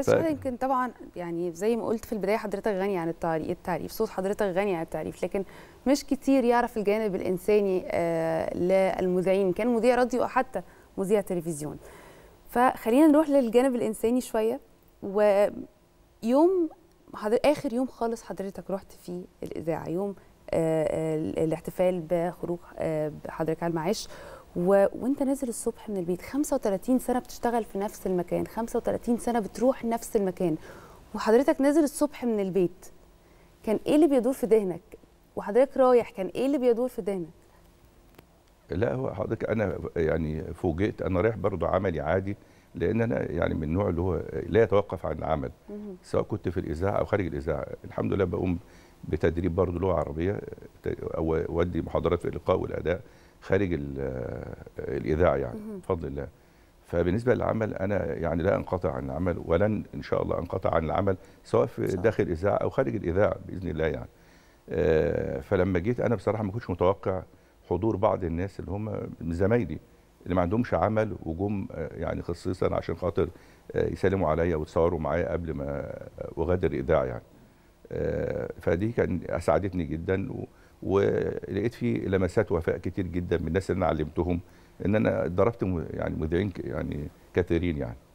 استاذ ف... يمكن طبعا يعني زي ما قلت في البدايه حضرتك غني عن التعريف صوت حضرتك غني عن التعريف لكن مش كتير يعرف الجانب الانساني آه، للمذيعين كان مذيع راديو حتى مذيع تلفزيون فخلينا نروح للجانب الانساني شويه ويوم حضر... اخر يوم خالص حضرتك رحت فيه الاذاعه يوم آه، آه، الاحتفال بخروج حضرتك على المعاش و... وانت نازل الصبح من البيت 35 سنه بتشتغل في نفس المكان 35 سنه بتروح نفس المكان وحضرتك نازل الصبح من البيت كان ايه اللي بيدور في ذهنك وحضرتك رايح كان ايه اللي بيدور في ذهنك لا هو حضرتك انا يعني فوجئت انا رايح برضه عملي عادي لان انا يعني من النوع اللي هو لا يتوقف عن العمل سواء كنت في الاذاعه او خارج الاذاعه الحمد لله بقوم بتدريب برضه لغه عربيه او ودي محاضرات في اللقاء والاداء خارج الاذاعه يعني بفضل الله فبالنسبه للعمل انا يعني لا انقطع عن العمل ولن ان شاء الله انقطع عن العمل سواء في صح. داخل الاذاعه او خارج الاذاعه باذن الله يعني آه، فلما جيت انا بصراحه ما كنتش متوقع حضور بعض الناس اللي هم زمايلي اللي ما عندهمش عمل وجم آه، يعني خصيصا عشان خاطر آه، يسلموا عليا ويتصوروا معايا قبل ما اغادر الاذاعه يعني آه، فدي كان اسعدتني جدا ولقيت في لمسات وفاء كتير جدا من الناس اللي انا علمتهم ان انا ضربت يعني مذيعين يعني كثيرين يعني